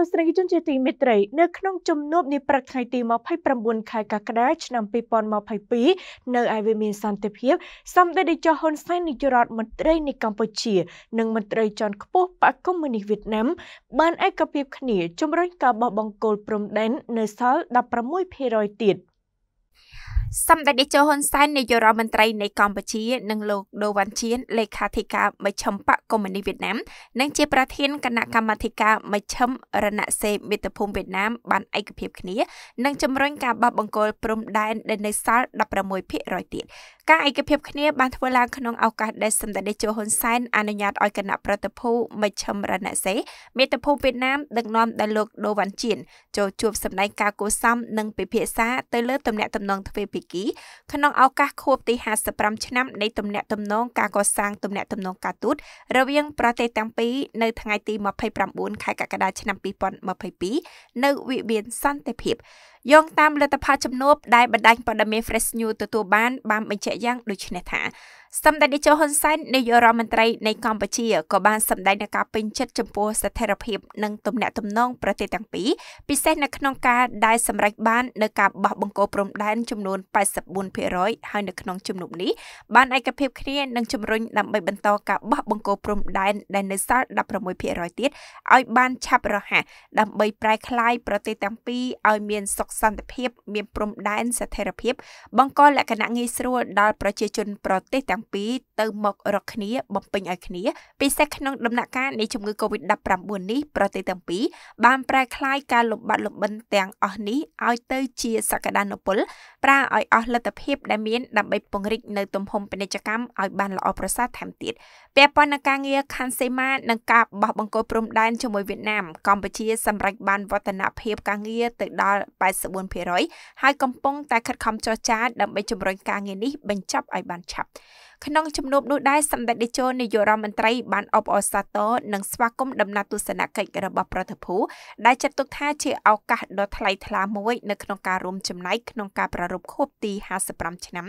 លោកស្រីជនជាទីមេត្រីនៅក្នុងជំនួបនាព្រឹកថ្ងៃទី29ខែកក្កដាឆ្នាំ2022នៅឯវិមានសន្តិភាព សម្ដេចតេជោហ៊ុនសែននាយករដ្ឋមន្ត្រីនៃកម្ពុជា និងមន្ត្រីជាន់ខ្ពស់បកកុម្មុយនីសវៀតណាមបានឯកភាព គ្នាជំរុញការបោះបង្គោលព្រំដែន នៅសល់16%ទៀត។សម្ដេចតេជោហ៊ុនសែននាយករដ្ឋមន្ត្រីនៃកម្ពុជានិងលោកដូវ៉ាន់ជៀនលេខាធិការមជ្ឈិមបកកុម្មុយនីសវៀតណាមនិងជាប្រធានគណៈកម្មាធិការមជ្ឈិមរណសេមិត្តភូមិវៀតណាមបានឯកភាពគ្នានិងជំរុញការបោះបង្គោលព្រំដែនដែលនៅសល់16%ទៀតការឯកភាពគ្នាបានធ្វើឡើងក្នុងឱកាសដែលសម្ដេចតេជោហ៊ុនសែនអនុញ្ញាតឲ្យគណៈប្រតិភូមជ្ឈមរណសេមេតភូវៀតណាមដឹកនាំដោយលោកដូវ៉ាន់ជៀនចូលជួបសម្ដែងការគួសមនិងពិភាក្សាទៅលើទំនាក់ទំនងទ្វេភាគីក្នុងឱកាសខួបទី55ឆ្នាំនៃទំនាក់ទំនងការកសាងទំនាក់ទំនងការទូតរវាងប្រទេសទាំងពីរនៅថ្ងៃទី29ខែកក្កដាឆ្នាំ2022នៅវិមានសន្តិភាពយោងតាមលទ្ធផលជំនួបដែលបណ្ដាញព័ត៌មាន Fresh News ទទួលបានបានបញ្ជាក់យ៉ាងដូចនេះថាសម្ដេចតេជោហ៊ុនសែននាយករដ្ឋមន្ត្រីនៃកម្ពុជាក៏បានសម្ដែងនូវការពេញចិត្តចំពោះស្ថិរភាពនិងទំនាក់ទំនងប្រទេសទាំងពីរពិសេសនៅក្នុងការដែលសម្រេចបាននៅការបោះបង្គោលព្រំដែនចំនួន84%ហើយនៅក្នុងជំនុំនេះបានឯកភាពគ្នានិងជំរុញដើម្បីបន្តការបោះបង្គោលព្រំដែនដែលនៅសល់16%ទៀតឲ្យបានឆាប់រហ័សដើម្បីប្រែក្លាយប្រទេសទាំងពីរឲ្យមានសុខសន្តិភាពមានព្រំដែនស្ថិរភាពបង្កលក្ខណៈងាយស្រួលដល់ប្រជាជនប្រទេសទាំងទាំងពីរទៅមករកគ្នាបំពេញឲ្យគ្នាពិសេសក្នុងដំណាក់កាលនៃជំងឺ Covid-19 នេះប្រទេសទាំងពីរបានប្រែក្លាយការលំបាកលំបិនទាំងអស់នេះឲ្យទៅជាសក្តានុពលប្រើឲ្យអស់លទ្ធភាពដែលមានដើម្បីពង្រីកនៅទំហំពាណិជ្ជកម្មឲ្យបានល្អប្រសើរថែមទៀតពាក់ព័ន្ធនឹងការងារខានសេម៉ានិងការបោះបង្គោលព្រំដែនជាមួយវៀតណាមកម្ពុជាសម្រេចបានវឌ្ឍនភាពការងារទៅដល់84%ហើយកំពុងតែខិតខំចរចាដើម្បីជំរុញការងារនេះបញ្ចប់ឲ្យបានឆាប់ក្នុងជំនួបនោះដែរសម្ដេចតេជោនាយករដ្ឋមន្ត្រីបានអបអរសាទរនិងស្វាគមន៍ដំណើរទស្សនកិច្ចរបស់ប្រតិភូដែលចាត់ទុកថាជាឱកាសដ៏ថ្លៃថ្លាមួយនៅក្នុងការរួមចំណែកក្នុងការប្រារព្ធខួបទី55ឆ្នាំ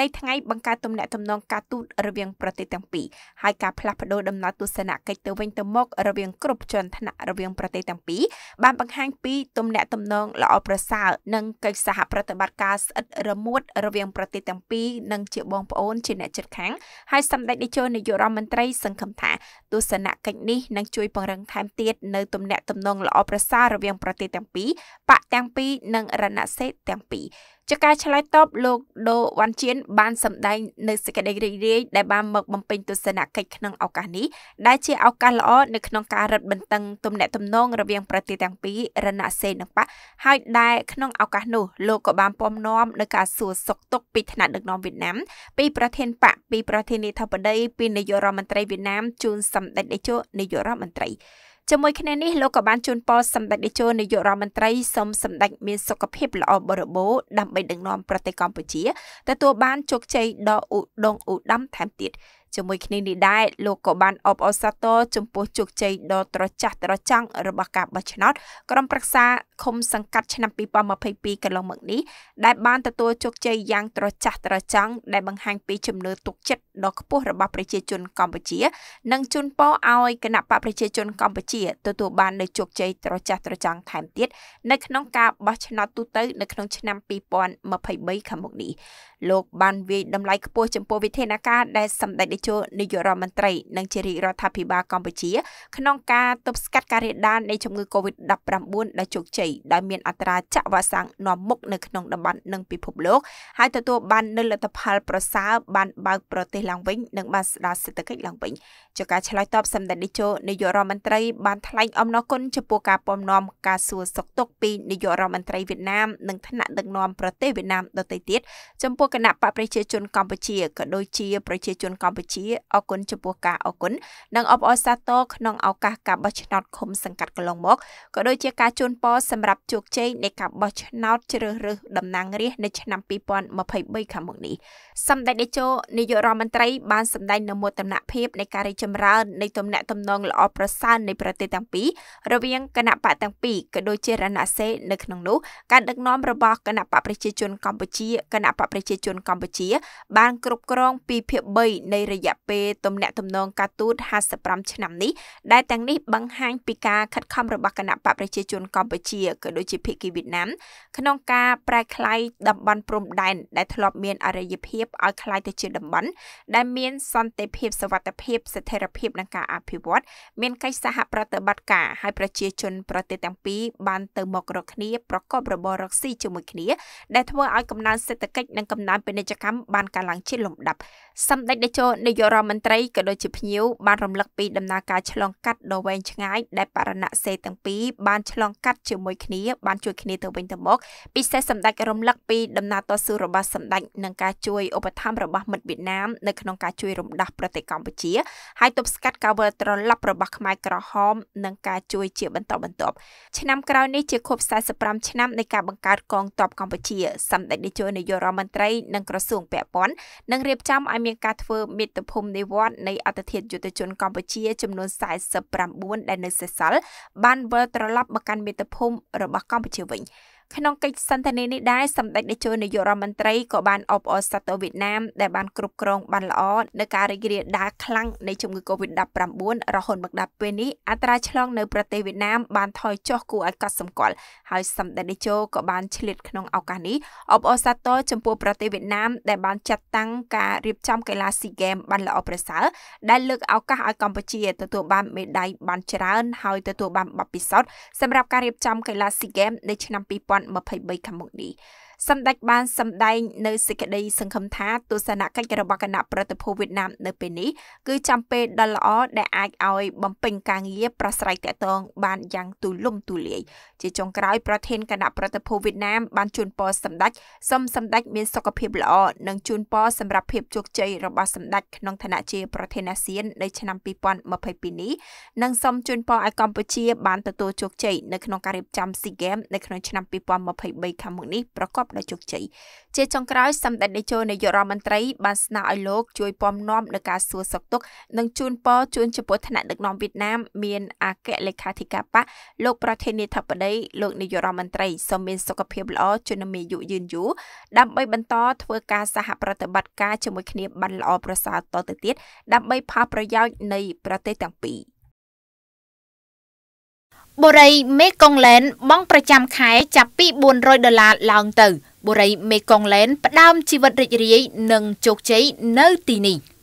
នៃថ្ងៃបង្កើតទំនាក់ទំនងការទូតរវាងប្រទេសទាំងពីរហើយការផ្លាស់ប្តូរដំណើរទស្សនកិច្ចទៅវិញទៅមក រវាងគ្រប់ជាន់ថ្នាក់រវាងប្រទេសទាំងពីរបានបង្ហាញពីទំនាក់ទំនងល្អប្រសើរនិងកិច្ចសហប្រតិបត្តិការស្អិតរមួតរវាងប្រទេសទាំងពីរនិងជាបងប្អូនជាអ្នកជិតបខាងហើយសម្ដេចតេជោនាយករដ្ឋមន្ត្រីសង្ឃឹមថាទស្សនកិច្ចនេះនឹងជួយពង្រឹងថែមទៀតនៅទំនាក់ទំនងល្អប្រសើររវាងប្រទេសទាំងពីរបកទាំងពីរនិងរណសេទាំងពីរចាការឆ្លើយតបលោកដូវ៉ាន់ជៀនបានសម្ដែង នៅសេចក្តីរីករាយដែលបានមកបំពេញទស្សនកិច្ចក្នុងឱកាសនេះដែលជាឱកាសល្អនៅក្នុងការរឹតបន្តឹង ទំនាក់ទំនងរវាងប្រទេសទាំងពីររណសេននិងប៉ាហើយដែលក្នុងឱកាសនោះលោកក៏បានពំនាំនៅការសួរសុខទុក្ខពីថ្នាក់ដឹកនាំវៀតណាមពីប្រធានប៉ាពីប្រធានាធិបតីពីនាយករដ្ឋមន្ត្រីវៀតណាមជួនសម្ដេចតេជោនាយករដ្ឋមន្ត្រីជាមួយគ្នានេះលោកក៏បានជូនពរសម្ដេចតេជោនាយករដ្ឋមន្ត្រីសូមសម្ដេចមានសុខភាពល្អបរិបូរណ៍ដើម្បីដឹកនាំប្រទេសកម្ពុជាទទួលបានជោគជ័យដ៏ឧត្តមឧត្តមថែមទៀតជាមួយគ្នានេះដែរលោកក៏បានអបអរសាទរចំពោះជោគជ័យដ៏ត្រចះត្រចង់របស់ការបោះឆ្នោតក្រុមប្រឹក្សាឃុំសង្កាត់ឆ្នាំ2022កន្លងមកនេះដែលបានទទួលជោគជ័យយ៉ាងត្រចះត្រចង់ដែលបង្ហាញពីជំនឿទុកចិត្តដ៏ខ្ពស់របស់ប្រជាជនកម្ពុជានិងជូនពរឲ្យគណៈបកប្រជាជនកម្ពុជាទទួលបាននូវជោគជ័យត្រចះត្រចង់ថែមទៀតនៅក្នុងការបោះឆ្នោតទូទៅនៅក្នុងឆ្នាំ2023ខាងមុខនេះលោកបានវាយតម្លៃខ្ពស់ចំពោះវិធានការដែលសម្ដេចតេជោនាយករដ្ឋមន្ត្រីនិងជារាជរដ្ឋាភិបាលកម្ពុជាក្នុងការទប់ស្កាត់ការរាលដាលនៃជំងឺ Covid-19 ដោយជោគជ័យយដែលមានអត្រាចាក់វ៉ាក់សាំងនាំមុខនៅក្នុងតំបន់និងពិភពលោកហើយទទួលបាននូវលទ្ធផលប្រសើរបានបើកប្រទេសឡើងវិញនិងបានស្ដារសេដ្ឋកិច្ចឡើងវិញជាការឆ្លើយតបសម្ដេចតេជោនាយករដ្ឋមន្ត្រីបានថ្លែងអំណរគុណចំពោះការពំនាំការសួរសុខទុក្ខពីនាយករដ្ឋមន្ត្រីវៀតណាមនិងថ្នាក់ដឹកនាំប្រទេសវៀតណាមដទៃទៀតចំពោះគណៈបកប្រជាជនកម្ពុជាក៏ដូចជាប្រជាជនកម្ពុជាអរគុណចំពោះការអរគុណនិងអបអរសាទរក្នុងឱកាសការបោះឆ្នោតឃុំសង្កាត់កន្លងមកក៏ដូចជាការជូនពរសម្សម្រាប់ជោគជ័យនៃការបោះឆ្នោតជ្រើសរើសតំណាងរាស្ត្រនៅឆ្នាំ2023ខាងមុខនេះសម្ដេចតេជោនាយករដ្ឋមន្ត្រីបានសម្ដែងនូវមោទនភាពនៃការរីកចម្រើននៃទំនាក់ទំនងល្អប្រសើរនៃប្រទេសទាំងពីររវាងគណៈបកទាំងពីរក៏ដូចជា រណសេ នៅក្នុងនោះការដឹកនាំរបស់គណៈបកប្រជាជនកម្ពុជាគណៈបកប្រជាជនកម្ពុជាបានគ្រប់គ្រង2ភាគ3នៃរយៈពេលទំនាក់ទំនងការទូត55ឆ្នាំនេះដែលទាំងនេះបង្ហាញពីការខិតខំរបស់គណៈបកប្រជាជនកម្ពុជាលាក៏ដូចជាភៀកគីវៀតណាមក្នុងការប្រែក្លាយតំបន់ព្រំដែនដែលធ្លាប់មានអរិយភាពឲ្យក្លាយទៅជាតំបន់ដែលមានសន្តិភាពសวัสดิភាពស្ថិរភាពនិងការអភិវឌ្ឍមានកិច្ចសហប្រតិបត្តិការឲ្យប្រជាជនប្រទេសទាំងពីរបានទៅមករកគ្នាប្រកបរបររកស៊ីជាមួយគ្នាដែលធ្វើឲ្យកំណើនសេដ្ឋកិច្ចនិងកំណើនពាណិជ្ជកម្មបានកើនឡើងជាលំដាប់សម្ដេចតេជោនាយករដ្ឋមន្ត្រីក៏ដូចជាភ្ញៀវបានរំលឹកពីដំណើរការឆ្លងកាត់ដ៏វែងឆ្ងាយដែលបរណសិរ្សទាំងពីរបានឆ្លងកាត់ជាមួយមួយគ្នាបានជួយគ្នាទៅវិញទៅមក ពិសេសសម្ដេចរំលឹកពីដំណើរតស៊ូរបស់សម្ដេចនិងការជួយឧបត្ថម្ភរបស់មិត្តវៀតណាមនៅក្នុងការជួយរំដោះប្រទេសកម្ពុជាហើយទប់ស្កាត់ការវិលត្រឡប់របស់ខ្មែរក្រហមនិងការជួយជាបន្តបន្ទាប់ឆ្នាំក្រោយនេះជាខួប45ឆ្នាំនៃការបង្កើតកងទ័ពកម្ពុជាសម្ដេចនាយកនាយករដ្ឋមន្ត្រីនិងក្រសួងពាក់ព័ន្ធនឹងរៀបចំឲ្យមានការធ្វើមាតុភូមិនិវត្តនៃអត្តធិបតេយ្យយុទ្ធជនកម្ពុជា ចំនួន49ដែលនៅសេសសល់បានវិលត្រឡប់មកកាន់មាតុភូមិរបស់កម្ពុជាវិញក្នុងកិច្ចសន្ទនានេះដែរសម្ដេចនាយកនាយករដ្ឋមន្ត្រីក៏បានអបអរសាទរវៀតណាមដែលបានគ្រប់គ្រងបានល្អនៅការរីករាលដាលខ្លាំងនៃជំងឺ Covid-19 រហូតមកដល់ពេលនេះអត្រាឆ្លងនៅប្រទេសវៀតណាមបានថយចុះគួរឲ្យកត់សម្គាល់ហើយសម្ដេចនាយកក៏បានឆ្លៀតក្នុងឱកាសនេះអបអរសាទរចំពោះប្រទេសវៀតណាម ដែលបានចាត់តាំងការរៀបចំកីឡា SEA Games បានល្អប្រសើរដែលលើកឱកាសឲ្យកម្ពុជាទទួលបានមេដាយបានច្រើនហើយទទួលបានបទពិសោធន៍សម្រាប់ការរៀបចំកីឡា SEA Games នៅឆ្នាំ2000 2023ខាងមុខនេះសម្ដេចបានសម្ដែងនៅសេចក្តីសង្ឃឹមថាទស្សនកិច្ចរបស់គណៈប្រតិភូវៀតណាមនៅពេលនេះគឺចាំពេលដ៏ល្អដែលអាចឲ្យ បំពេញការងារប្រស្រ័យតាក់ទងបានយ៉ាងទូលំទូលាយជាចុងក្រោយប្រធានគណៈប្រតិភូវៀតណាមបានជូនពរសម្ដេចសូមសម្ដេចមានសុខភាពល្អនិងជូនពរសម្រាប់ភាពជោគជ័យរបស់សម្ដេចក្នុងឋានៈជាប្រធានអាស៊ាននៅឆ្នាំ2022នេះនិងសូមជូនពរឲ្យកម្ពុជា បានទទួលជោគជ័យនៅក្នុងការរៀបចំ SEA Games នៅក្នុងឆ្នាំ2023ខាងមុខនេះប្រកបបដោយជោគជ័យជាចុងក្រោយសម្ដេចនាយកនាយករដ្ឋមន្ត្រី បានស្នើឲ្យលោកជួយពំនាំនៅការសួរសុខទុក្ខនិងជូនពរជូនចំពោះឋានៈដឹកនាំវៀតណាមមានអគ្គលេខាធិការបកលោកប្រធានាធិបតីលោកនាយករដ្ឋមន្ត្រីសូមមានសុខភាពល្អជន្មាយុយឺនយូរដើម្បីបន្តធ្វើការសហប្រតិបត្តិការជាមួយគ្នាបានល្អប្រសើរតទៅទៀតដើម្បីផលប្រយោជន៍នៃ ប្រទេសទាំងពីរ។បុរីមេកុងលែនបង់ប្រចាំខែចាប់ពី400ដុល្លារឡើងទៅបុរីមេកុងលែនផ្ដើមជីវិតរីករាយនិងជោគជ័យនៅទីនេះ។